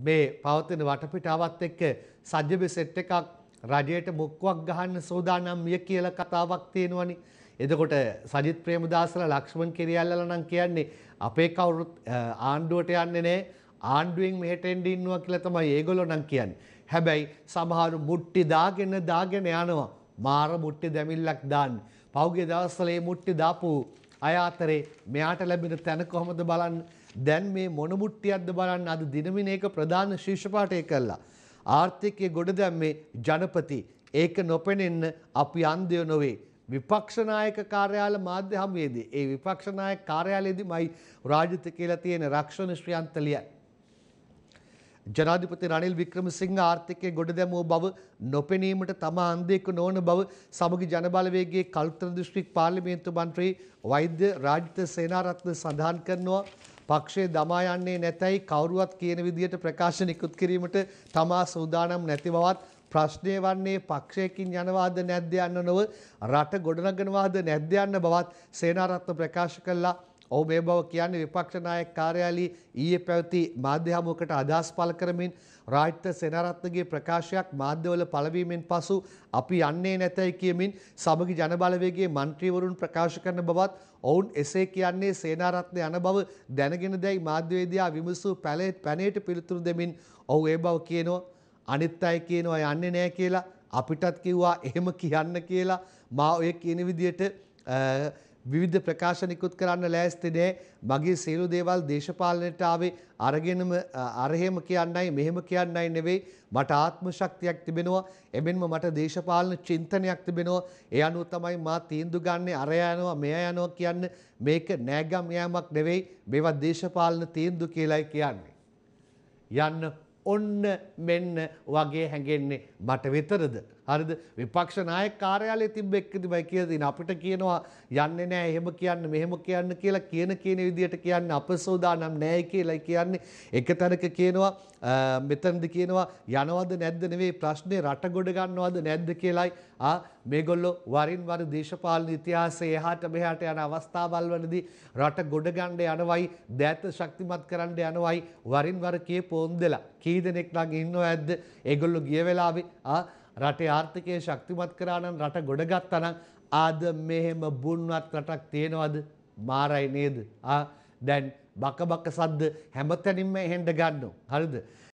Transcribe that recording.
මේ පවතින වටපිටාවත් එක්ක සජ්ජබි සෙට් එකක් රජයට මුක්කුවක් ගහන්න සෝදානම් විය කියලා කතාවක් තියෙනවනේ. එතකොට සජිත් ප්‍රේමදාසලා ලක්ෂ්මන් කිරියල්ලලා නම් කියන්නේ අපේ කවුරුත් ආණ්ඩුවට යන්නේ නැහැ. ආණ්ඩුවෙන් මෙහෙට එන්න ඉන්නවා කියලා තමයි ඒගොල්ලෝ නම් කියන්නේ. හැබැයි සමහරු මුට්ටි දාගෙන දාගෙන යනවා. මාර මුට්ටි දැමිල්ලක් දාන්න. පහුගිය දවස්වල මේ මුට්ටි දාපු අය අතරේ මෙයාට ලැබෙන තැන කොහොමද බලන්න දැන් මේ මොන මුට්ටියක්ද බලන්න අද දිනමිනේක ප්‍රධාන ශීර්ෂපාඨය කළා ආර්ථිකයේ ගොඩ දැම්මේ ජනපති ඒක නොපෙනෙන්න අපි අන්ධය නොවේ විපක්ෂ නායක කාර්යාල මාධ්‍ය හමුවේදී ඒ විපක්ෂ නායක කාර්යාලයේදීමයි රාජිත කියලා තියෙන රක්ෂණ ශ්‍රියන්තලිය ජනාධිපති රනිල් වික්‍රමසිංහ ආර්ථිකය ගොඩදැමුව බව නොපෙනීමට තම අන්දෙක් නොවන බව සමගි ජනබලවේගයේ කල්තර දිස්ත්‍රික් පාර්ලිමේන්තු මන්ත්‍රී වෛද්‍ය රාජිත සේනාරත්න සඳහන් කරනවා පක්ෂය දමා යන්නේ නැතයි කවුරුවත් කියන විදියට ප්‍රකාශ නිකුත් කිරීමට තමා සූදානම් නැති බවත් ප්‍රශ්නය වන්නේ පක්ෂයකින් යනවාද නැද්ද යන්න නොව රට ගොඩනගනවාද නැද්ද යන්න බවත් සේනාරත්න ප්‍රකාශ කළා ඔහු මේ බව කියන්නේ විපක්ෂ නායක කාර්යාලයේ ඊයේ පැවති මාධ්‍ය හමුවකට අදහස් පළ කරමින් රාජ්‍ය සේනාරත්නගේ ප්‍රකාශයක් මාධ්‍යවල පළවීමෙන් පසු අපි යන්නේ නැතයි කියමින් සමගි ජනබලවේගයේ മന്ത്രിවරුන් ප්‍රකාශ කරන බවත් ඔවුන් එසේ කියන්නේ සේනාරත්න යන බව දැනගෙන දැයි මාධ්‍යවේදියා විමසූ පැනේට පිළිතුරු දෙමින් ඔහු ඒ බව කියනවා අනිත් අය කියනවා යන්නේ නැහැ කියලා අපිටත් කිව්වා එහෙම කියන්න කියලා මා ඔය කියන විදියට විවිධ ප්‍රකාශන ඉක්ුත් කරන්න ලෑස්ති නෑ මගේ සියලු දේවල් දේශපාලනයට ආවේ අරගෙනම අරහෙම කියන්නයි මෙහෙම කියන්නයි නෙවෙයි මට ආත්ම ශක්තියක් තිබෙනවා එමෙන්ම මට දේශපාලන චින්තනයක් තිබෙනවා ඒ අනුව තමයි මා තීන්දුව ගන්න අරයා යනවා මෙයා යනවා කියන්න මේක නෑගම් යෑමක් නෙවෙයි මේවා දේශපාලන තීන්දුව කියලායි කියන්නේ යන්න ඔන්න මෙන්න වගේ හැඟෙන්නේ මට විතරද හරිද විපක්ෂ නායක කාර්යාලයේ තිබ්බෙක් තිබයි කියලා දින අපිට කියනවා යන්නේ නැහැ එහෙම කියන්න මෙහෙම කියන්න කියලා කියන කියන විදියට කියන්නේ අප සෝදානම් නැහැ කියලා කියන්නේ එකතරක කියනවා මෙතනද කියනවා යනවද නැද්ද නෙවෙයි ප්‍රශ්නේ රට ගොඩ ගන්නවද නැද්ද කියලායි ආ මේගොල්ලෝ වරින් වර දේශපාලන ඉතිහාසයේ එහාට මෙහාට යන අවස්ථාවල් වලදී රට ගොඩ ගන්න යනවයි දෑත ශක්තිමත් කරන්න යනවයි වරින් වර කී පොන්දලා කී දෙනෙක් නම් ඉන්නව ඇද්ද ඒගොල්ලෝ ගිය වෙලාවේ ආ රටේ ආර්ථිකය ශක්තිමත් කරා නම් රට ගොඩගත්තා නම් ආද මෙහෙම බුන්වත් රටක් තියෙනවද? මාරයි නේද? ආ දැන් බක බක සද්ද හැමතැනින්ම එහෙඬ ගන්නෝ. හරිද?